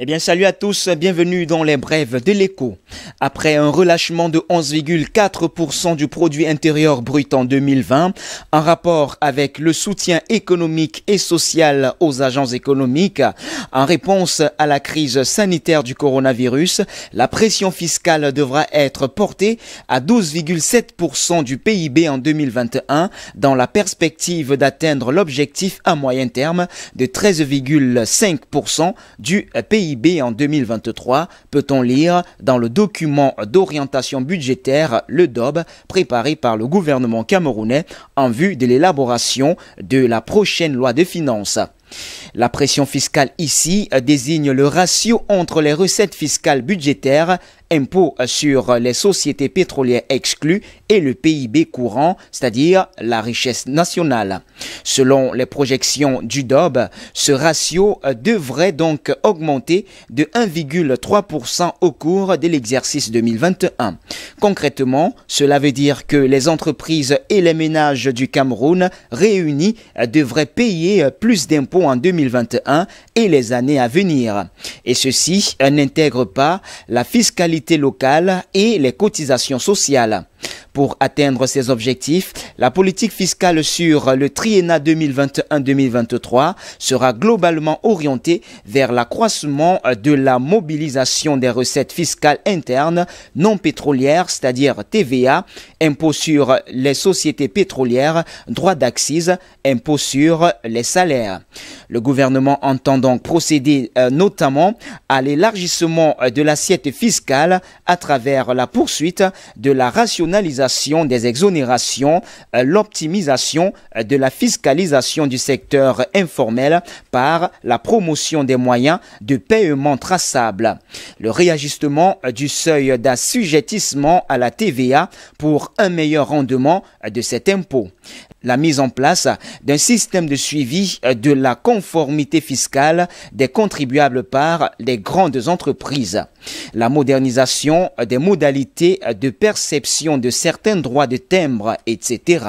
Eh bien, salut à tous, bienvenue dans les brèves de l'écho. Après un relâchement de 11,4% du produit intérieur brut en 2020, en rapport avec le soutien économique et social aux agences économiques, en réponse à la crise sanitaire du coronavirus, la pression fiscale devra être portée à 12,7% du PIB en 2021 dans la perspective d'atteindre l'objectif à moyen terme de 13,5% du PIB en 2023, peut-on lire dans le document d'orientation budgétaire, le DOB, préparé par le gouvernement camerounais en vue de l'élaboration de la prochaine loi de finances. La pression fiscale ici désigne le ratio entre les recettes fiscales budgétaires impôt euh, sur euh, les sociétés pétrolières exclues et le PIB courant, c'est-à-dire la richesse nationale. Selon les projections du DOB, ce ratio euh, devrait donc augmenter de 1,3% au cours de l'exercice 2021. Concrètement, cela veut dire que les entreprises et les ménages du Cameroun réunis devraient payer plus d'impôts en 2021 et les années à venir. Et ceci n'intègre pas la fiscalité locales et les cotisations sociales. Pour atteindre ces objectifs, la politique fiscale sur le triennat 2021-2023 sera globalement orientée vers l'accroissement de la mobilisation des recettes fiscales internes non pétrolières, c'est-à-dire TVA, impôts sur les sociétés pétrolières, droits d'accise, impôts sur les salaires. Le gouvernement entend donc procéder euh, notamment à l'élargissement de l'assiette fiscale à travers la poursuite de la rationalisation des exonérations, euh, l'optimisation euh, de la fiscalisation du secteur informel par la promotion des moyens de paiement traçables, le réajustement euh, du seuil d'assujettissement à la TVA pour un meilleur rendement de cet impôt, la mise en place d'un système de suivi de la conformité fiscale des contribuables par les grandes entreprises, la modernisation des modalités de perception de ces certains droits de timbre, etc.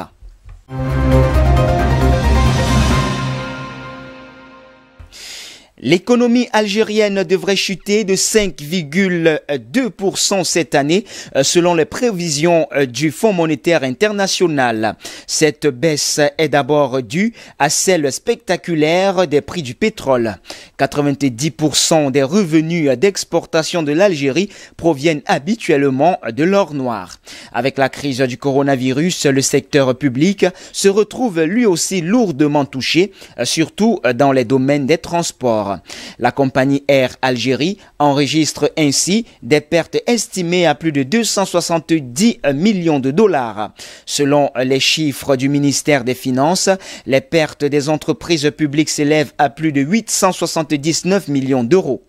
L'économie algérienne devrait chuter de 5,2% cette année, euh, selon les prévisions euh, du Fonds monétaire international. Cette baisse est d'abord due à celle spectaculaire des prix du pétrole. 90% des revenus d'exportation de l'Algérie proviennent habituellement de l'or noir. Avec la crise du coronavirus, le secteur public se retrouve lui aussi lourdement touché, euh, surtout dans les domaines des transports. La compagnie Air Algérie enregistre ainsi des pertes estimées à plus de 270 millions de dollars. Selon les chiffres du ministère des Finances, les pertes des entreprises publiques s'élèvent à plus de 879 millions d'euros.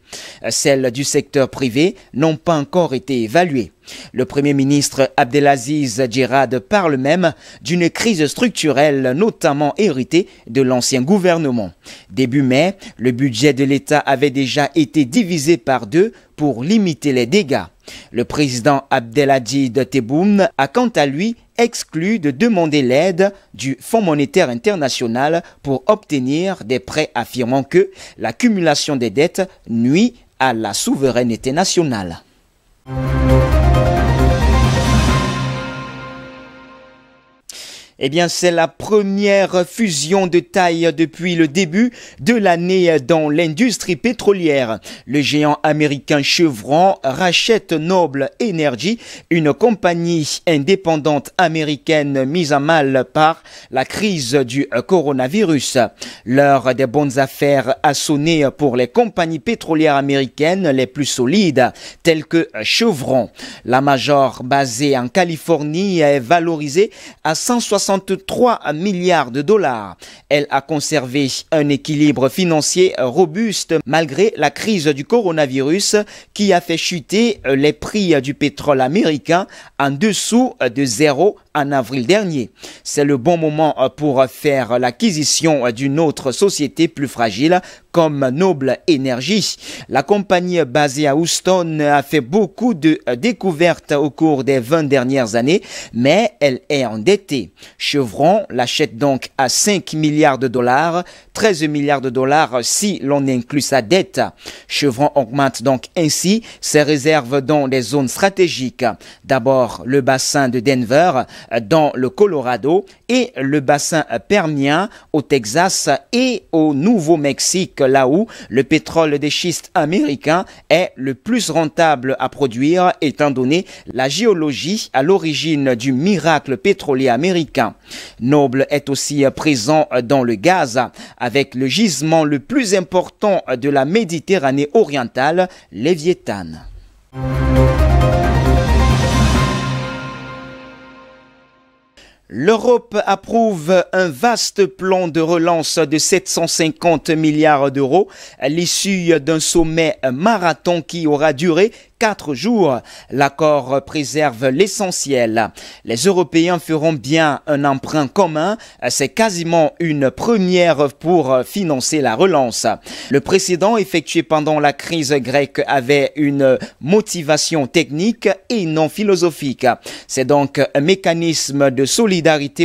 Celles du secteur privé n'ont pas encore été évaluées. Le Premier ministre Abdelaziz Djerad parle même d'une crise structurelle notamment héritée de l'ancien gouvernement. Début mai, le budget de l'État avait déjà été divisé par deux pour limiter les dégâts. Le président Abdelhadid Tebboune a quant à lui exclu de demander l'aide du Fonds monétaire international pour obtenir des prêts affirmant que l'accumulation des dettes nuit à la souveraineté nationale. Eh bien, c'est la première fusion de taille depuis le début de l'année dans l'industrie pétrolière. Le géant américain Chevron rachète Noble Energy, une compagnie indépendante américaine mise à mal par la crise du coronavirus. L'heure des bonnes affaires a sonné pour les compagnies pétrolières américaines les plus solides, telles que Chevron. La major basée en Californie est valorisée à 160 63 milliards de dollars. Elle a conservé un équilibre financier robuste malgré la crise du coronavirus qui a fait chuter les prix du pétrole américain en dessous de zéro en avril dernier. C'est le bon moment pour faire l'acquisition d'une autre société plus fragile comme Noble Energy. La compagnie basée à Houston a fait beaucoup de découvertes au cours des 20 dernières années, mais elle est endettée. Chevron l'achète donc à 5 milliards de dollars, 13 milliards de dollars si l'on inclut sa dette. Chevron augmente donc ainsi ses réserves dans des zones stratégiques. D'abord le bassin de Denver dans le Colorado et le bassin permien au Texas et au Nouveau-Mexique là où le pétrole des schistes américains est le plus rentable à produire étant donné la géologie à l'origine du miracle pétrolier américain. Noble est aussi euh, présent euh, dans le Gaza avec le gisement le plus important de la Méditerranée orientale, vietanes L'Europe approuve un vaste plan de relance de 750 milliards d'euros à l'issue d'un sommet marathon qui aura duré quatre jours. L'accord préserve l'essentiel. Les Européens feront bien un emprunt commun. C'est quasiment une première pour financer la relance. Le précédent effectué pendant la crise grecque avait une motivation technique et non philosophique. C'est donc un mécanisme de solidarité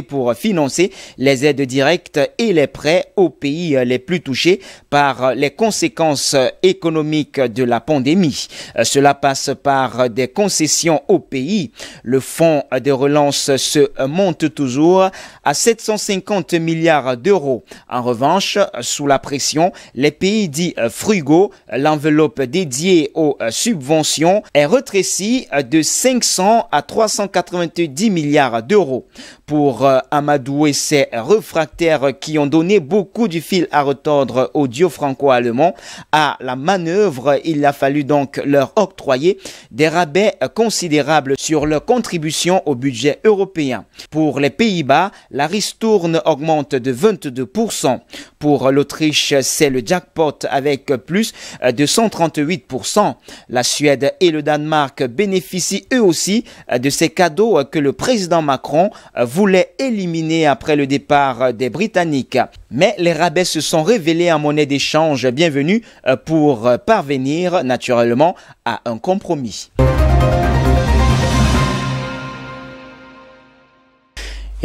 pour financer les aides directes et les prêts aux pays les plus touchés par les conséquences économiques de la pandémie. Cela passe par des concessions aux pays. Le fonds de relance se monte toujours à 750 milliards d'euros. En revanche, sous la pression, les pays dits frugaux, l'enveloppe dédiée aux subventions est rétrécie de 500 à 390 milliards d'euros pour euh, Amadou et ses refractaires qui ont donné beaucoup du fil à retordre aux dieux franco-allemands à la manœuvre. Il a fallu donc leur octroyer des rabais considérables sur leur contribution au budget européen. Pour les Pays-Bas, la ristourne augmente de 22%. Pour l'Autriche, c'est le jackpot avec plus de 138%. La Suède et le Danemark bénéficient eux aussi de ces cadeaux que le président Macron voulait éliminer après le départ des Britanniques. Mais les rabais se sont révélés en monnaie d'échange bienvenue euh, pour parvenir naturellement à un compromis.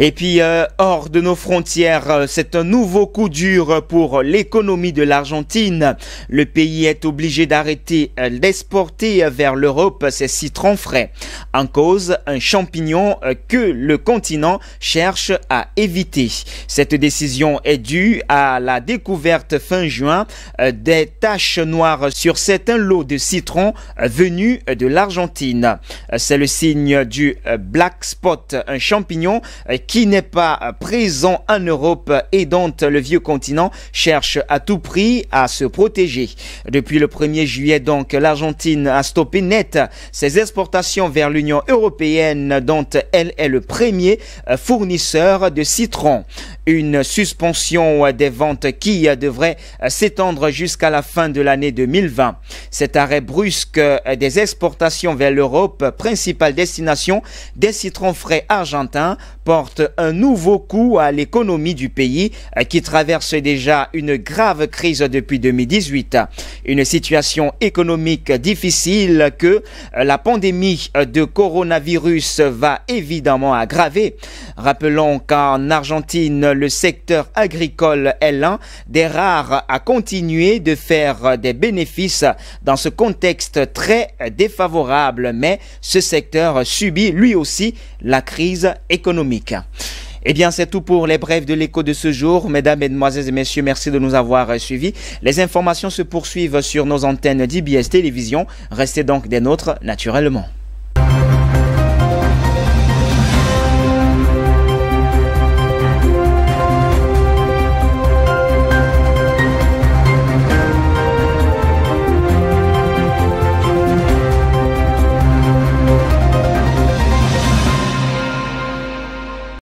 Et puis, euh, hors de nos frontières, euh, c'est un nouveau coup dur pour l'économie de l'Argentine. Le pays est obligé d'arrêter euh, d'exporter vers l'Europe ses citrons frais. En cause, un champignon que le continent cherche à éviter. Cette décision est due à la découverte fin juin des taches noires sur certains lots de citrons venus de l'Argentine. C'est le signe du black spot, un champignon qui n'est pas présent en Europe et dont le vieux continent cherche à tout prix à se protéger. Depuis le 1er juillet donc, l'Argentine a stoppé net ses exportations vers l'Union européenne dont elle est le premier euh, fournisseur de citrons. Une suspension des ventes qui devrait euh, s'étendre jusqu'à la fin de l'année 2020. Cet arrêt brusque des exportations vers l'Europe, principale destination des citrons frais argentins, porte un nouveau coup à l'économie du pays euh, qui traverse déjà une grave crise depuis 2018 une situation économique difficile que euh, la pandémie euh, de coronavirus va évidemment aggraver. Rappelons qu'en Argentine, le secteur agricole est l'un des rares à continuer de faire euh, des bénéfices dans ce contexte très défavorable, mais ce secteur subit lui aussi la crise économique. Eh bien, c'est tout pour les brèves de l'écho de ce jour. Mesdames, Mesdemoiselles et Messieurs, merci de nous avoir euh, suivis. Les informations se poursuivent sur nos antennes d'IBS Télévision. Restez donc des nôtres, naturellement.